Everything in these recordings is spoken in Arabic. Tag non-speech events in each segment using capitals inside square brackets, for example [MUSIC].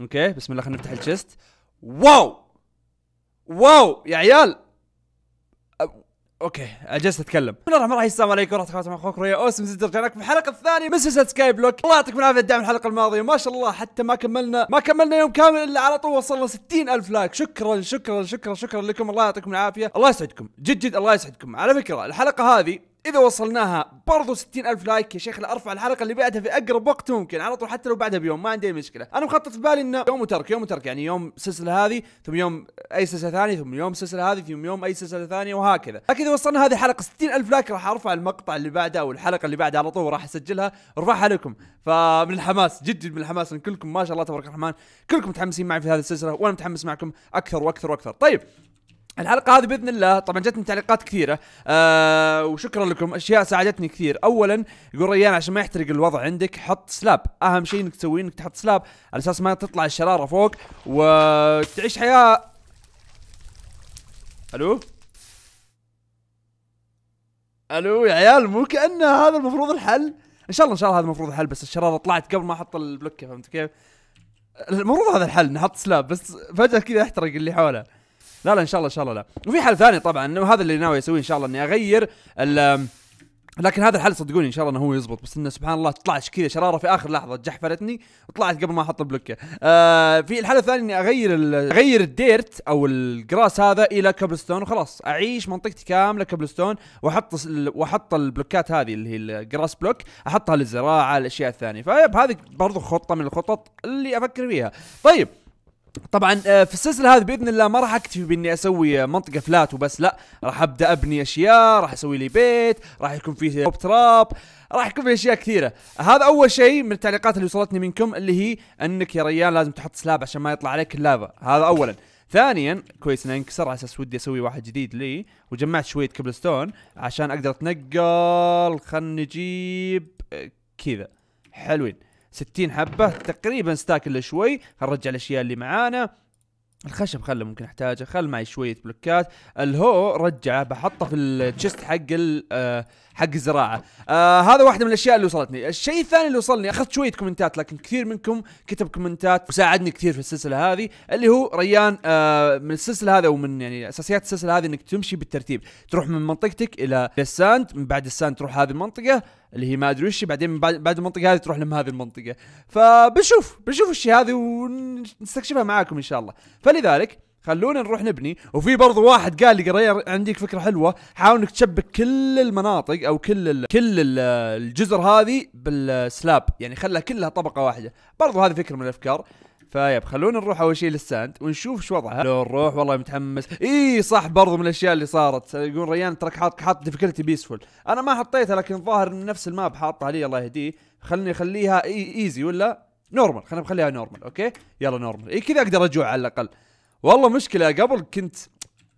اوكي بسم الله خلينا نفتح الشيست واو واو يا عيال اوكي اجلس اتكلم بسم الله الرحمن الرحيم السلام عليكم ورحمه الله وبركاته اخوكم اوسم زد رجعناكم في الحلقه الثانيه من سلسله سكاي بلوك الله يعطيكم العافيه الدعم الحلقه الماضيه ما شاء الله حتى ما كملنا ما كملنا يوم كامل الا على طول وصلنا 60000 لايك شكرا شكرا شكرا شكرا لكم الله يعطيكم العافيه الله يسعدكم جد جد الله يسعدكم على فكره الحلقه هذه اذا وصلناها برضو 60000 لايك يا شيخ ارفع الحلقه اللي بعدها في اقرب وقت ممكن على طول حتى لو بعدها بيوم ما عندي مشكله انا مخطط في بالي انه يوم وترك يوم وترك يعني يوم السلسله هذه ثم يوم اي سلسله ثانيه ثم يوم السلسله هذه ثم يوم اي سلسله ثانيه وهكذا لكن اذا وصلنا هذه حلقه 60000 لايك راح ارفع المقطع اللي بعده او الحلقه اللي بعدها على طول راح اسجلها ارفعها لكم فمن الحماس جد من الحماس ان كلكم ما شاء الله تبارك الرحمن كلكم متحمسين معي في هذه السلسله وانا متحمس معكم اكثر واكثر واكثر طيب الحلقه هذه باذن الله طبعا جتني تعليقات كثيره آه وشكرا لكم اشياء ساعدتني كثير اولا يقول ريان عشان ما يحترق الوضع عندك حط سلاب اهم شيء انك تسويه انك تحط سلاب على اساس ما تطلع الشراره فوق وتعيش حياه الو الو يا عيال مو كان هذا المفروض الحل ان شاء الله ان شاء الله هذا المفروض الحل بس الشراره طلعت قبل ما احط البلوكه فهمت كيف المفروض هذا الحل نحط سلاب بس فجاه كذا احترق اللي حوله لا لا ان شاء الله ان شاء الله لا وفي حل ثاني طبعا وهذا اللي ناوي اسويه ان شاء الله اني اغير لكن هذا الحل صدقوني ان شاء الله انه هو يزبط بس انه سبحان الله طلعت كذا شراره في اخر لحظه جحفلتني وطلعت قبل ما احط البلوكه. آه في الحل الثاني اني اغير اغير الديرت او الجراس هذا الى ستون وخلاص اعيش منطقتي كامله ستون واحط واحط البلوكات هذه اللي هي الجراس بلوك احطها للزراعه الاشياء الثانيه فهذه برضو خطه من الخطط اللي افكر فيها. طيب طبعا آه، في السلسله هذه باذن الله ما راح اكتفي باني اسوي آه، منطقه فلات وبس لا راح ابدا ابني اشياء راح اسوي لي بيت راح يكون فيه هوب تراب راح يكون في اشياء كثيره هذا اول شيء من التعليقات اللي وصلتني منكم اللي هي انك يا ريان لازم تحط سلاب عشان ما يطلع عليك اللافا هذا اولا ثانيا كويس انه انكسر على اساس ودي اسوي واحد جديد لي وجمعت شويه كبل ستون عشان اقدر اتنقل خلنا نجيب آه، كذا حلوين 60 حبه تقريبا ستاك الا شوي هنرجع الاشياء اللي معانا الخشب خله ممكن احتاجه خل معي شويه بلوكات الهو رجعه بحطه في التشست حق ال آه، حق الزراعه آه هذا واحده من الاشياء اللي وصلتني الشيء الثاني اللي وصلني اخذت شويه كومنتات لكن كثير منكم كتب كومنتات وساعدني كثير في السلسله هذه اللي هو ريان آه من السلسله هذا ومن يعني اساسيات السلسله هذه انك تمشي بالترتيب تروح من منطقتك الى الساند من بعد الساند تروح هذه المنطقه اللي هي ما ادري وش بعدين بعد المنطقه هذه تروح لهم هذه المنطقه فبنشوف بنشوف الشيء هذه ونستكشفها معاكم ان شاء الله فلذلك خلونا نروح نبني وفي برضو واحد قال لي قرية عندك فكره حلوه حاول انك تشبك كل المناطق او كل كل الجزر هذه بالسلاب يعني خلها كلها طبقه واحده برضو هذه فكره من الافكار فيب خلونا نروح اول شيء للساند ونشوف شو وضعها لو نروح والله متحمس اي صح برضو من الاشياء اللي صارت يقول ريان ترك حاط حاط ديفيكولتي بيسفول انا ما حطيتها لكن ظاهر من نفس الماب حاطها لي الله يهديه خلني اخليها إي ايزي ولا نورمال خلينا نخليها نورمال اوكي يلا نورمال اي كذا اقدر اجوع على الاقل والله مشكله قبل كنت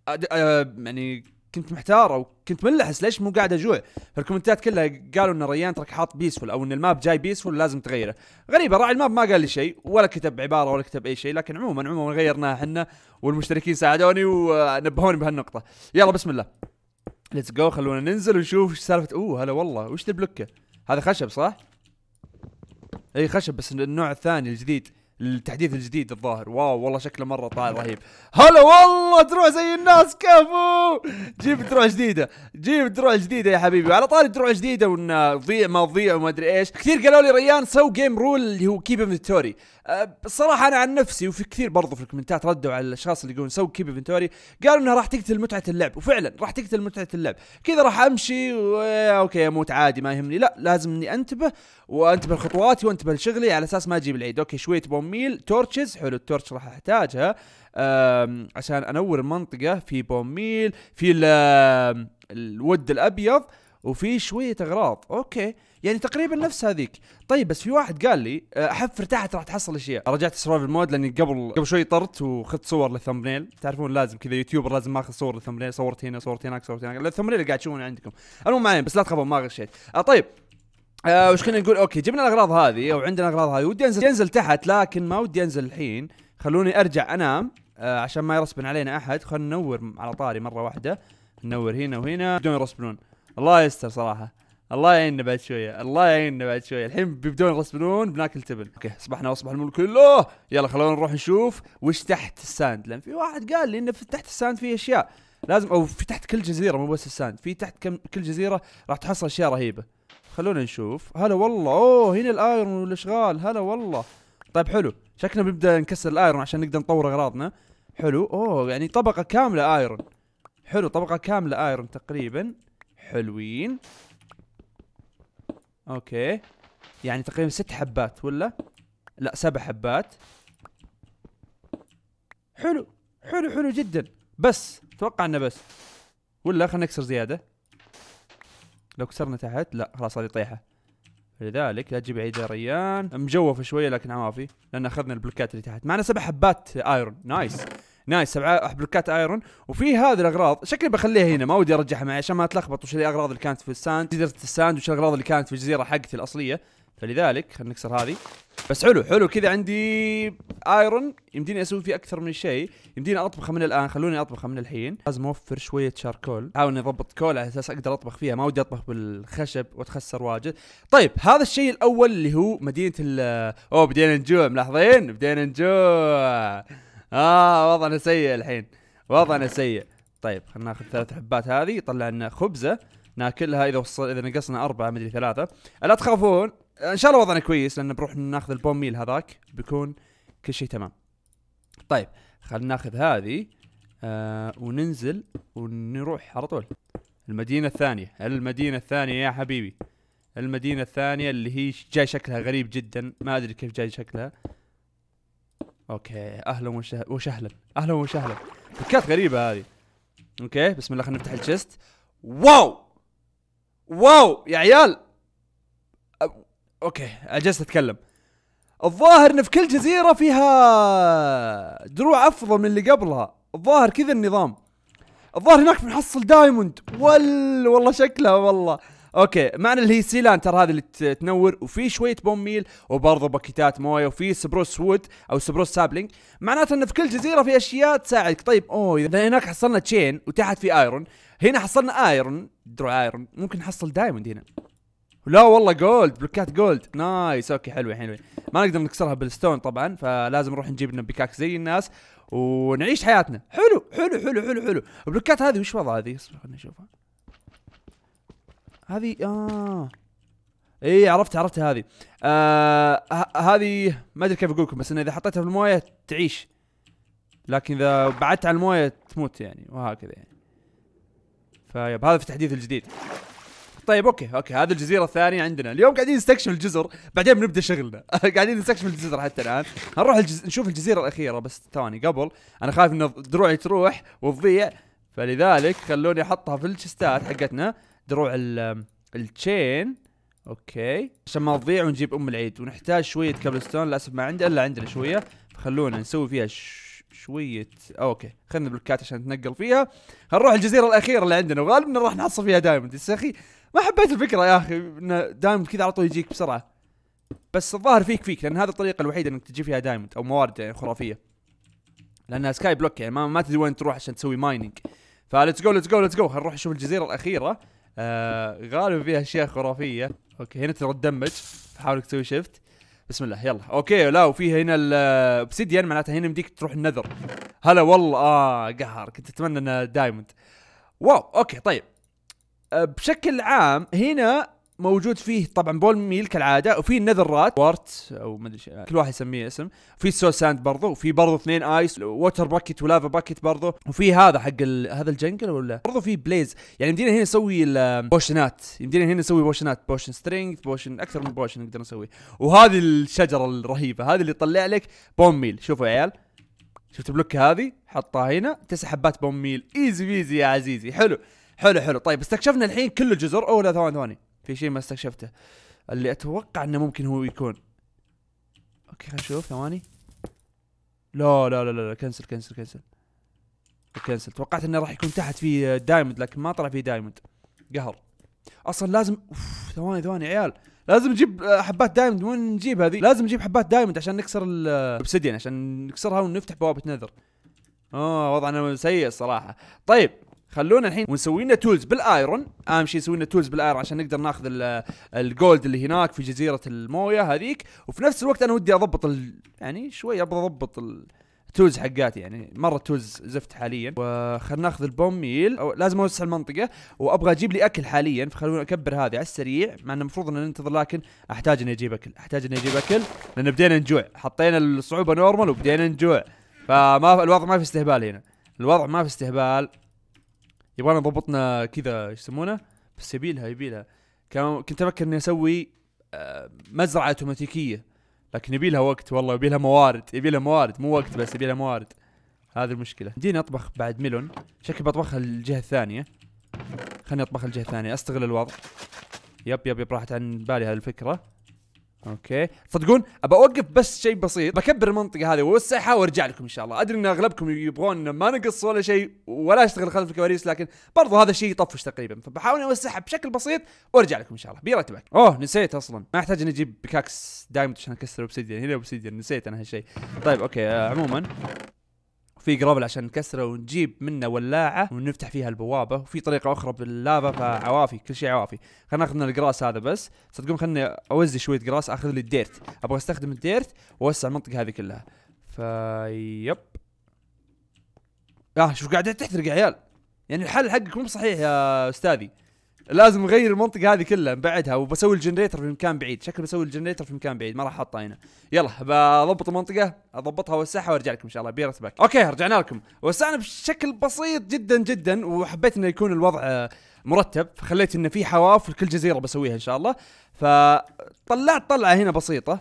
أد... أه يعني كنت محتار او كنت منلحس ليش مو قاعد اجوع فالكومنتات كلها قالوا ان ريان ترك حاط بيسفول او ان الماب جاي بيسفول لازم تغيره غريبه راعي الماب ما قال لي شيء ولا كتب عباره ولا كتب اي شيء لكن عموما عموما غيرناها احنا والمشتركين ساعدوني ونبهوني بهالنقطه يلا بسم الله ليتس جو خلونا ننزل ونشوف ايش سالفه اوه هلا والله وش البلوكه هذا خشب صح اي خشب بس النوع الثاني الجديد التحديث الجديد الظاهر واو والله شكله مره طالع رهيب هلا والله دروع زي الناس كفو جيب دروع جديده جيب دروع جديده يا حبيبي على طاري دروع جديده وان ضيع ما ضيع وما ادري ايش كثير قالوا لي ريان سو جيم رول اللي هو كيب انفنتوري أه، الصراحه انا عن نفسي وفي كثير برضو في الكومنتات ردوا على الاشخاص اللي يقولون سو كيب انفنتوري قالوا انها راح تقتل متعه اللعب وفعلا راح تقتل متعه اللعب كذا راح امشي و... اوكي اموت عادي ما يهمني لا لازم اني انتبه وانتبه لخطواتي وانتبه لشغلي على اساس ما اجيب العيد اوكي شويه بوم برميل تورتشز حلو التورتش راح احتاجها عشان انور المنطقه في بوميل في الود الابيض وفي شويه اغراض اوكي يعني تقريبا نفس هذيك طيب بس في واحد قال لي آه، احفر تحت راح تحصل اشياء رجعت سرفايفل مود لاني قبل قبل شوي طرت وخذت صور للثمبنيل تعرفون لازم كذا يوتيوبر لازم اخذ صور للثمبنيل صورت هنا صورت هناك صورت هناك الثمبنيل قاعد تشوفونه عندكم المهم معي بس لا تخافون ما غشيت آه، طيب آه وش كنا نقول اوكي جبنا الاغراض هذه او عندنا الاغراض هذه ودي انزل انزل تحت لكن ما ودي انزل الحين خلوني ارجع انام آه عشان ما يرسبن علينا احد خلنا ننور على طاري مره واحده ننور هنا وهنا بدون يرسبنون الله يستر صراحه الله يعيننا بعد شويه الله يعيننا بعد شويه الحين بيبدون يرسبنون بناكل تبن اوكي اصبحنا واصبح الملك كله يلا خلونا نروح نشوف وش تحت الساند لان في واحد قال لي انه في تحت الساند في اشياء لازم او في تحت كل جزيره مو بس الساند في تحت كم كل جزيره راح تحصل اشياء رهيبه خلونا نشوف هلا والله اوه هنا الايرون والاشغال هلا والله طيب حلو شكلنا بنبدا نكسر الايرون عشان نقدر نطور اغراضنا حلو اوه يعني طبقه كامله ايرون حلو طبقه كامله ايرون تقريبا حلوين اوكي يعني تقريبا ست حبات ولا لا سبع حبات حلو حلو حلو جدا بس اتوقع انه بس ولا خلينا نكسر زياده لو كسرنا تحت لا خلاص هذه طيحه لذلك لا تجيب عيد ريان مجوفه شويه لكن عوافي لان اخذنا البلوكات اللي تحت معنا سبع حبات ايرون نايس نايس سبع بلوكات ايرون وفي هذه الاغراض شكلي بخليها هنا ما ودي ارجعها معي عشان ما اتلخبط وش الاغراض اللي كانت في الساند جزيره الساند وش الاغراض اللي كانت في الجزيره حقتي الاصليه فلذلك خلينا نكسر هذه بس حلو حلو كذا عندي ايرون يمديني اسوي فيه اكثر من شيء يمديني اطبخه من الان خلوني اطبخه من الحين لازم اوفر شويه شاركول احاول اني اضبط كول على اساس اقدر اطبخ فيها ما ودي اطبخ بالخشب واتخسر واجد طيب هذا الشيء الاول اللي هو مدينه ال اوه بدينا نجوع ملاحظين بدينا نجوع اه وضعنا سيء الحين وضعنا سيء طيب خلينا ناخذ ثلاث حبات هذه يطلع لنا خبزه ناكلها اذا وصل اذا نقصنا اربعه مدري ثلاثه لا تخافون ان شاء الله وضعنا كويس لان بنروح ناخذ البون ميل هذاك بيكون كل شيء تمام طيب خلينا ناخذ هذه آه وننزل ونروح على طول المدينة الثانية المدينة الثانية يا حبيبي المدينة الثانية اللي هي جاي شكلها غريب جدا ما ادري كيف جاي شكلها اوكي اهلا وسهلا اهلا وسهلا بكات غريبة هذه اوكي بسم الله خلينا نفتح الجست واو واو يا عيال اوكي جلست اتكلم الظاهر ان في كل جزيره فيها دروع افضل من اللي قبلها الظاهر كذا النظام الظاهر هناك بنحصل دايموند وال والله شكلها والله اوكي معنا اللي هي سيلان ترى هذه اللي تنور وفي شويه بوم ميل وبرضه باكيتات مويه وفي سبروس وود او سبروس سابلينج معناته ان في كل جزيره في اشياء تساعدك طيب اوه اذا هناك حصلنا تشين وتحت في ايرون هنا حصلنا ايرون دروع ايرون ممكن نحصل دايموند هنا لا والله جولد بلوكات جولد نايس اوكي حلوه حلوه ما نقدر نكسرها بالستون طبعا فلازم نروح نجيب لنا بكاك زي الناس ونعيش حياتنا حلو حلو حلو حلو حلو البلوكات هذه وش وضعها هذه اصبر خليني اشوفها هذه اه اي عرفت عرفت هذه آه هذه ما ادري كيف اقول لكم بس انه اذا حطيتها في المويه تعيش لكن اذا بعدت على المويه تموت يعني وهكذا يعني فيب هذا في التحديث الجديد طيب اوكي اوكي هذه الجزيره الثانيه عندنا اليوم قاعدين نستكشف الجزر بعدين بنبدا شغلنا [LAUGHS] قاعدين نستكشف الجزر حتى الان هنروح الجز... نشوف الجزيره الاخيره بس ثواني قبل انا خايف ان دروعي تروح وتضيع فلذلك خلوني احطها في الشستات حقتنا دروع ال التشين اوكي عشان ما تضيع ونجيب ام العيد ونحتاج شويه ستون للاسف ما عندي الا عندنا شويه فخلونا نسوي فيها شويه اوكي خلينا بلوكات عشان نتنقل فيها هنروح الجزيره الاخيره اللي عندنا وغالبا راح نحصل فيها دايموند يا اخي ما حبيت الفكره يا اخي انه دايموند كذا على طول يجيك بسرعه بس الظاهر فيك فيك لان هذه الطريقه الوحيده انك تجيب فيها دايموند او موارد يعني خرافيه لانها سكاي بلوك يعني ما, ما تدري وين تروح عشان تسوي مايننج فليتس جو ليتس جو ليتس جو خلينا نروح نشوف الجزيره الاخيره آه غالبا فيها اشياء خرافيه اوكي هنا ترى تدمج حاول تسوي شيفت بسم الله يلا اوكي لا وفيها هنا الاوبسيديان معناتها هنا يمديك تروح النذر هلا والله اه قهر كنت اتمنى انه دايموند واو اوكي طيب أه، بشكل عام هنا موجود فيه طبعا بول ميل كالعاده وفي النذرات وارت او ما ادري كل واحد يسميه اسم في سو ساند برضه وفي برضه اثنين ايس ووتر باكيت ولافا باكيت برضه وفي هذا حق ال... هذا الجنجل ولا برضه في بليز يعني يمدينا هنا نسوي البوشنات آه، يمدينا هنا نسوي بوشنات بوشن سترينج بوشن اكثر من بوشن نقدر نسوي وهذه الشجره الرهيبه هذه اللي تطلع لك بون ميل شوفوا يا عيال شفت بلوك هذه حطها هنا تسع حبات بون ميل ايزي بيزي يا عزيزي حلو حلو حلو طيب استكشفنا الحين كل الجزر اولى ثواني ثواني في شيء ما استكشفته اللي اتوقع انه ممكن هو يكون اوكي خلينا نشوف ثواني لا لا لا لا كنسل كنسل كنسل كنسل توقعت انه راح يكون تحت في دايموند لكن ما طلع فيه دايموند قهر اصلا لازم اوف ثواني ثواني عيال لازم نجيب آه، حبات دايموند وين نجيب هذه لازم نجيب حبات دايموند عشان نكسر الاوبسيديان آه، عشان نكسرها ونفتح بوابه نذر اه وضعنا سيء الصراحه طيب خلونا الحين ونسوي لنا تولز بالايرون اهم شيء نسوي لنا تولز بالايرون عشان نقدر ناخذ الجولد اللي هناك في جزيره المويه هذيك وفي نفس الوقت انا ودي اضبط ال... يعني شوي ابغى اضبط ال... حقاتي يعني مره تولز زفت حاليا وخلنا ناخذ البوم ميل أو لازم اوسع المنطقه وابغى اجيب لي اكل حاليا فخلونا اكبر هذه على السريع مع انه المفروض ان ننتظر لكن احتاج اني اجيب اكل احتاج اني اجيب اكل لان بدينا نجوع حطينا الصعوبه نورمال وبدينا نجوع فما الوضع ما في استهبال هنا الوضع ما في استهبال يبغانا ضبطنا كذا ايش يسمونه بس يبيلها يبيلها كنت افكر اني اسوي آه، مزرعه اوتوماتيكيه لكن يبيلها وقت والله يبيلها موارد يبيلها موارد مو وقت بس يبيلها موارد هذه المشكلة دين اطبخ بعد ميلون شكلي بطبخها الجهة الثانية خلني اطبخها الجهة الثانية استغل الوضع يب يب يب راحت عن بالي هالفكرة اوكي صدقون ابى اوقف بس شيء بسيط بكبر المنطقه هذه واوسعها وارجع لكم ان شاء الله ادري ان اغلبكم يبغون ما نقص ولا شيء ولا اشتغل خلف الكواليس لكن برضو هذا الشيء يطفش تقريبا فبحاول اوسعها بشكل بسيط وارجع لكم ان شاء الله بيرتبك اوه نسيت اصلا ما احتاج اني اجيب بكاكس دايموند عشان اكسر اوبسيديان هنا اوبسيديان نسيت انا هالشيء طيب اوكي آه، عموما وفي جرابل عشان نكسره ونجيب منه ولاعه ونفتح فيها البوابه وفي طريقه اخرى باللافا فعوافي كل شيء عوافي خلينا ناخذ الجراس هذا بس صدقون خلني اوزي شويه جراس اخذ لي الديرت ابغى استخدم الديرت واوسع المنطقه هذه كلها فيب اه شوف قاعد تحترق يا عيال يعني الحل حقك مو صحيح يا استاذي لازم اغير المنطقه هذه كلها بعدها وبسوي الجنريتر في مكان بعيد شكل بسوي الجنريتر في مكان بعيد ما راح احطه هنا يلا بضبط المنطقه اضبطها واوسعها وارجع لكم ان شاء الله بيرة باك اوكي رجعنا لكم وسعنا بشكل بسيط جدا جدا وحبيت انه يكون الوضع آه، مرتب فخليت انه في حواف لكل جزيره بسويها ان شاء الله فطلعت طلعه هنا بسيطه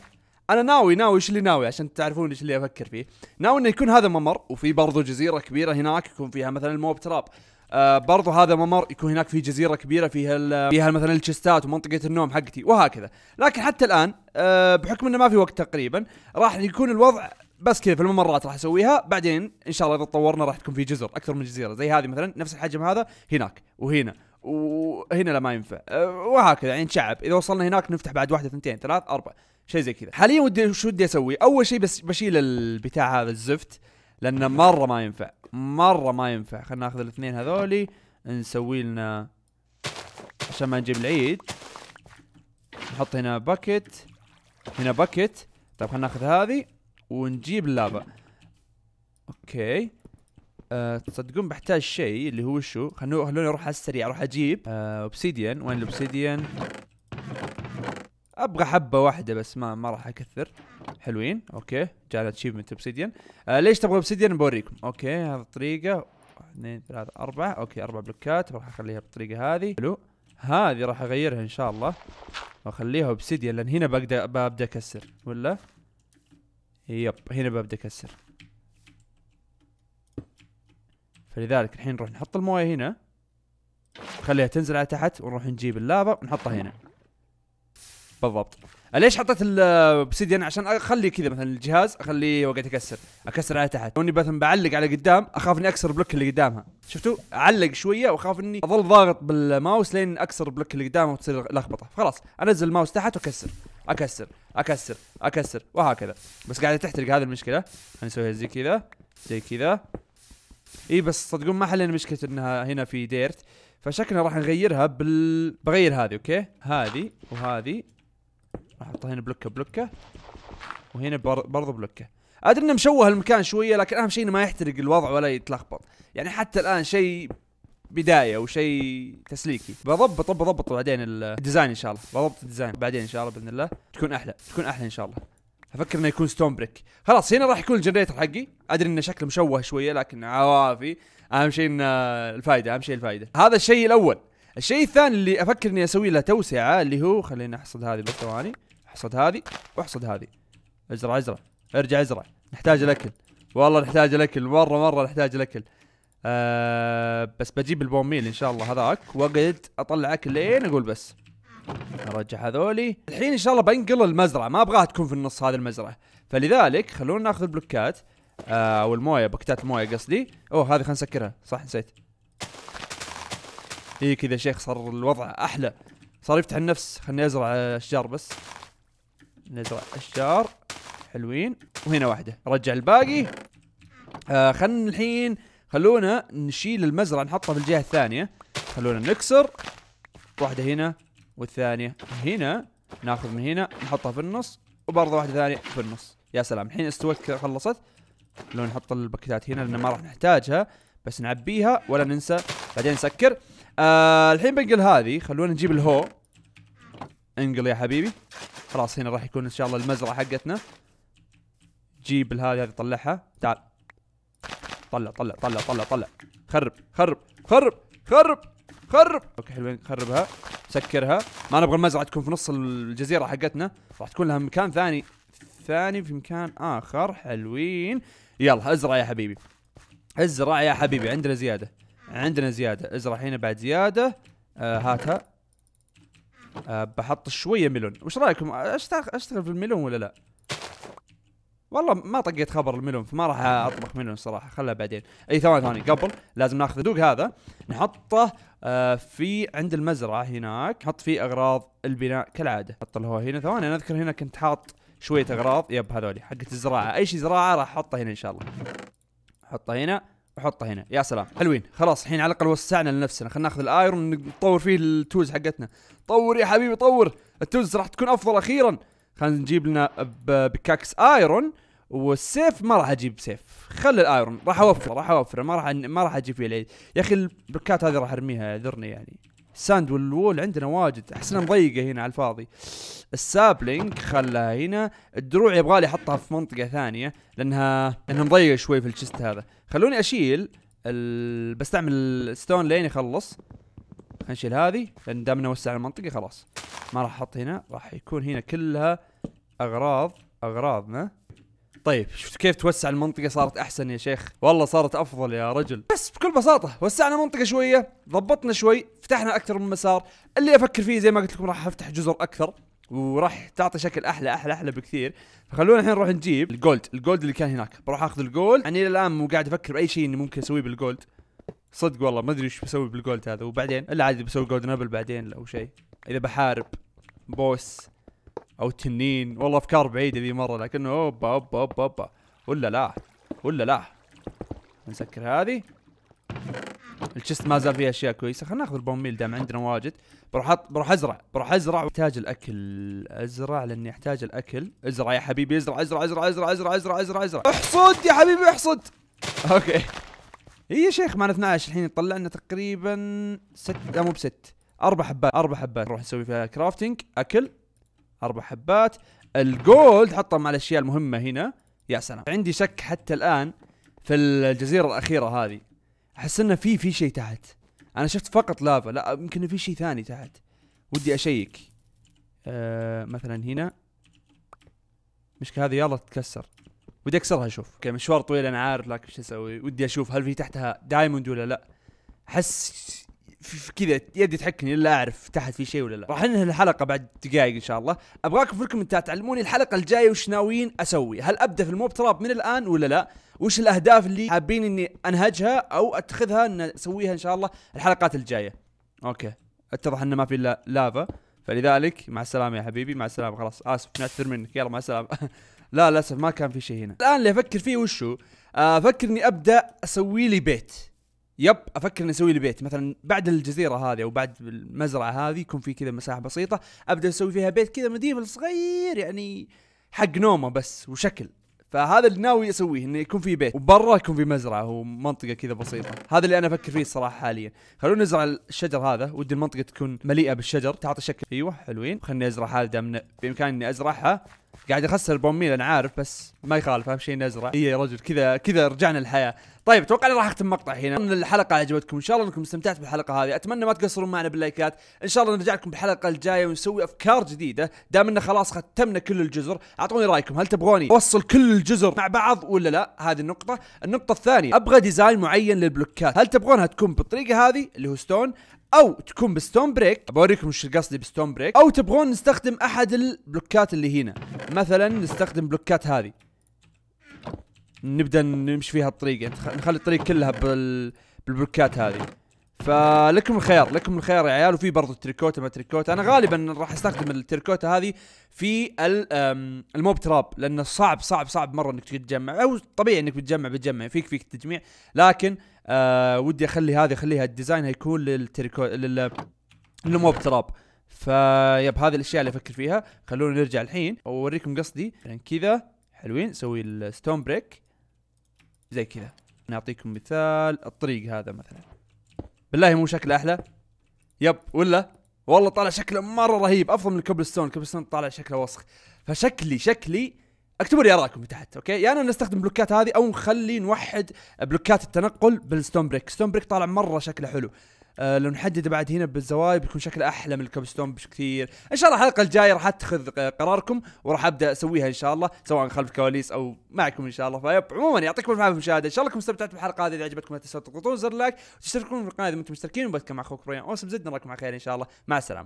انا ناوي ناوي ايش اللي ناوي عشان تعرفون ايش اللي افكر فيه ناوي انه يكون هذا ممر وفي برضو جزيره كبيره هناك يكون فيها مثلا الموب تراب آه برضو هذا ممر يكون هناك في جزيره كبيره فيها فيها مثلا الشستات ومنطقه النوم حقتي وهكذا لكن حتى الان آه بحكم انه ما في وقت تقريبا راح يكون الوضع بس كذا في الممرات راح اسويها بعدين ان شاء الله اذا تطورنا راح تكون في جزر اكثر من جزيره زي هذه مثلا نفس الحجم هذا هناك وهنا وهنا لا ما ينفع أه وهكذا يعني شعب اذا وصلنا هناك نفتح بعد واحده اثنتين ثلاث اربع شيء زي كذا حاليا ودي شو ودي اسوي اول شيء بس بشيل البتاع هذا الزفت لانه مره ما ينفع مره ما ينفع خلينا ناخذ الاثنين هذولي نسوي لنا عشان ما نجيب العيد نحط هنا باكيت هنا باكيت طيب خلينا ناخذ هذه ونجيب اللافا اوكي أه تصدقون بحتاج شيء اللي هو شو خلوني اروح على السريع اروح اجيب أه اوبسيديان وين الاوبسيديان ابغى حبه واحده بس ما ما راح اكثر حلوين اوكي جانا اتشيفمنت اوبسيديان آه ليش تبغى اوبسيديان بوريكم اوكي هذه الطريقه 2 3 4 أوكي أربع بلوكات راح أخليها بالطريقة هذه حلو هذه راح أغيرها إن شاء الله وأخليها أوبسيديان لأن هنا بقدر ببدأ أكسر ولا يب هنا ببدأ أكسر فلذلك الحين نروح نحط المويه هنا خليها تنزل على تحت ونروح نجيب اللافا ونحطها هنا بالضبط ليش حطيت الاوبسيديان عشان اخلي كذا مثلا الجهاز اخليه وقت يكسر اكسر على تحت واني مثلا بعلق على قدام اخاف اني اكسر بلوك اللي قدامها شفتوا اعلق شويه واخاف اني اظل ضاغط بالماوس لين اكسر بلوك اللي قدامه وتصير لخبطه خلاص انزل الماوس تحت واكسر اكسر اكسر اكسر وهكذا بس قاعده تحترق هذه المشكله نسويها زي كذا زي كذا اي بس صدقون ما حلينا مشكله انها هنا في ديرت فشكلنا راح نغيرها بال بغير هذه اوكي هذه وهذه راح احطها هنا بلوكه بلوكه وهنا برضه بلوكه ادري انه مشوه المكان شويه لكن اهم شيء انه ما يحترق الوضع ولا يتلخبط يعني حتى الان شيء بدايه وشيء تسليكي بضبط بضبط بعدين الديزاين ان شاء الله بضبط الديزاين بعدين ان شاء الله باذن الله تكون احلى تكون احلى ان شاء الله افكر انه يكون ستون بريك خلاص هنا راح يكون الجنريتر حقي ادري انه شكله مشوه شويه لكن عوافي اهم شيء ان الفائده اهم شيء الفائده هذا الشيء الاول الشيء الثاني اللي افكر اني اسوي له توسعه اللي هو خليني احصد هذه بس ثواني احصد هذه واحصد هذه ازرع ازرع ارجع ازرع نحتاج الاكل والله نحتاج الاكل مره مره نحتاج الاكل آه بس بجيب البون ميل ان شاء الله هذاك واقعد اطلع اكل لين اقول بس ارجع هذولي الحين ان شاء الله بنقل المزرعه ما ابغاها تكون في النص هذه المزرعه فلذلك خلونا ناخذ البلوكات آه، او آه المويه بكتات المويه قصدي اوه هذه خلينا نسكرها صح نسيت اي كذا شيخ صار الوضع احلى صار يفتح النفس خلني ازرع اشجار بس نزرع اشجار حلوين وهنا واحده رجع الباقي آه خلنا الحين خلونا نشيل المزرعه نحطها في الجهه الثانيه خلونا نكسر واحده هنا والثانيه هنا ناخذ من هنا نحطها في النص وبرضه واحده ثانيه في النص يا سلام الحين استوت خلصت لو نحط الباكيتات هنا لان ما راح نحتاجها بس نعبيها ولا ننسى بعدين نسكر آه الحين بنقل هذه خلونا نجيب الهو انقل يا حبيبي خلاص هنا راح يكون ان شاء الله المزرعه حقتنا جيب الهذه هذه طلعها تعال طلع طلع طلع طلع طلع خرب خرب خرب خرب خرب اوكي حلوين خربها سكرها ما نبغى المزرعه تكون في نص الجزيره حقتنا راح تكون لها مكان ثاني ثاني في مكان اخر حلوين يلا ازرع يا حبيبي ازرع يا حبيبي عندنا زياده عندنا زياده ازرع هنا بعد زياده آه هاتها أه بحط شويه ميلون وش رايكم اشتغل في الميلون ولا لا والله ما طقيت خبر الميلون فما راح اطبخ ميلون صراحه خلها بعدين اي ثواني ثواني قبل لازم ناخذ دوق هذا نحطه آه في عند المزرعه هناك نحط فيه اغراض البناء كالعاده حط الهواء هنا ثواني انا اذكر هنا كنت حاط شويه اغراض يب هذولي حقت الزراعه اي شيء زراعه راح احطه هنا ان شاء الله احطه هنا احطه هنا يا سلام حلوين خلاص الحين على الاقل وسعنا لنفسنا خلينا ناخذ الايرون نطور فيه التولز حقتنا طور يا حبيبي طور التولز راح تكون افضل اخيرا خلينا نجيب لنا بكاكس ايرون والسيف ما راح اجيب سيف خلي الايرون راح اوفر راح اوفر ما راح ما راح اجيب فيه العيد يا اخي البكات هذه راح ارميها ذرني يعني الساند والوول عندنا واجد احسنا مضيقه هنا على الفاضي السابلينج خلها هنا الدروع يبغالي احطها في منطقه ثانيه لانها لانها مضيقه شوي في الشست هذا خلوني اشيل ال... بستعمل الستون لين يخلص خلينا نشيل هذه لان دامنا نوسع المنطقه خلاص ما راح احط هنا راح يكون هنا كلها اغراض اغراضنا طيب شفت كيف توسع المنطقة صارت أحسن يا شيخ والله صارت أفضل يا رجل بس بكل بساطة وسعنا منطقة شوية ضبطنا شوي فتحنا أكثر من مسار اللي أفكر فيه زي ما قلت لكم راح أفتح جزر أكثر وراح تعطي شكل احلى احلى احلى بكثير فخلونا الحين نروح نجيب الجولد الجولد اللي كان هناك بروح اخذ الجولد يعني الى الان مو قاعد افكر باي شيء اني ممكن اسويه بالجولد صدق والله ما ادري ايش بسوي بالجولد هذا وبعدين الا عادي بسوي جولد نابل بعدين او شيء اذا بحارب بوس او تنين والله افكار بعيده ذي مره لكنه اوبا اوبا اوبا اوبا ولا لا ولا لا نسكر هذه الشست ما زال فيه اشياء كويسه خلينا ناخذ ميل دام عندنا واجد بروح أط... بروح ازرع بروح ازرع احتاج الاكل ازرع لاني احتاج الاكل ازرع يا حبيبي ازرع ازرع ازرع ازرع ازرع ازرع ازرع ازرع احصد يا حبيبي احصد اوكي هي يا شيخ معنا 12 الحين يطلع لنا تقريبا ست لا مو بست اربع حبات اربع حبات نروح نسوي فيها كرافتنج اكل اربع حبات الجولد حطهم على الاشياء المهمه هنا يا سلام عندي شك حتى الان في الجزيره الاخيره هذه احس انه في في شيء تحت انا شفت فقط لافا لا يمكن في شيء ثاني تحت ودي اشيك أه مثلا هنا مشكلة هذه يلا تتكسر ودي اكسرها اشوف اوكي مشوار طويل انا عارف لكن شو اسوي ودي اشوف هل في تحتها دايموند ولا لا احس كذا يدي تحكني لا اعرف تحت في شيء ولا لا راح انهي الحلقه بعد دقائق ان شاء الله ابغاكم في الكومنتات تعلموني الحلقه الجايه وش ناويين اسوي هل ابدا في الموب تراب من الان ولا لا وش الاهداف اللي حابين اني انهجها او اتخذها ان اسويها ان شاء الله الحلقات الجايه اوكي اتضح انه ما في الا لافا فلذلك مع السلامه يا حبيبي مع السلامه خلاص اسف نعتذر منك يلا مع السلامه [LAUGHS] لا للاسف ما كان في شيء هنا الان اللي افكر فيه وشو آه، افكر اني ابدا اسوي لي بيت يب افكر اني اسوي لي بيت مثلا بعد الجزيره هذه او بعد المزرعه هذه يكون في كذا مساحه بسيطه ابدا اسوي فيها بيت كذا مديفل صغير يعني حق نومه بس وشكل فهذا اللي ناوي اسويه انه يكون في بيت وبرا يكون في مزرعه ومنطقه كذا بسيطه هذا اللي انا افكر فيه الصراحه حاليا خلونا نزرع الشجر هذا ودي المنطقه تكون مليئه بالشجر تعطي شكل ايوه حلوين خلني ازرع هذا دام بامكاني اني ازرعها قاعد يخسر بومين انا عارف بس ما يخالف اهم شيء نزرع اي يا رجل كذا كذا رجعنا الحياه طيب اتوقع اني راح اختم مقطع هنا ان الحلقه عجبتكم ان شاء الله انكم استمتعتوا بالحلقه هذه اتمنى ما تقصرون معنا باللايكات ان شاء الله نرجع لكم بالحلقه الجايه ونسوي افكار جديده دام انه خلاص ختمنا كل الجزر اعطوني رايكم هل تبغوني اوصل كل الجزر مع بعض ولا لا هذه النقطه النقطه الثانيه ابغى ديزاين معين للبلوكات هل تبغونها تكون بالطريقه هذه اللي هو ستون او تكون بستون بريك بوريكم وش قصدي بستون بريك او تبغون نستخدم احد البلوكات اللي هنا مثلا نستخدم بلوكات هذه نبدا نمشي فيها الطريق يعني نخلي الطريق كلها بال... بالبلوكات هذه فلكم الخيار لكم الخيار يا عيال وفي برضه تريكوتا ما تريكوتا انا غالبا راح استخدم التريكوتا هذه في الموب تراب لانه صعب صعب صعب مره انك تجمع او طبيعي انك بتجمع بتجمع فيك فيك التجميع لكن آه ودي اخلي هذه اخليها الديزاين هيكون للتريكو لل للموب تراب فيب هذه الاشياء اللي افكر فيها خلونا نرجع الحين اوريكم قصدي يعني كذا حلوين نسوي الستون بريك زي كذا نعطيكم مثال الطريق هذا مثلا بالله مو شكله احلى يب ولا والله طالع شكله مره رهيب افضل من الكوبل ستون الكوبل ستون طالع شكله وسخ فشكلي شكلي اكتبوا لي ارائكم تحت اوكي يا يعني انا نستخدم بلوكات هذه او نخلي نوحد بلوكات التنقل بالستون بريك ستون بريك طالع مره شكله حلو أه لو نحدده بعد هنا بالزوايا بيكون شكله احلى من الكوبستون بكثير ان شاء الله الحلقه الجايه راح اتخذ قراركم وراح ابدا اسويها ان شاء الله سواء خلف الكواليس او معكم ان شاء الله فيب عموما يعطيكم الف عافيه المشاهده ان شاء الله انكم استمتعتوا بالحلقه هذه اذا عجبتكم لا تنسوا تضغطون زر لايك وتشتركون في القناه اذا انتم مشتركين وبتكلم مع اخوكم بريان اوسم زد نراكم على خير ان شاء الله مع السلامه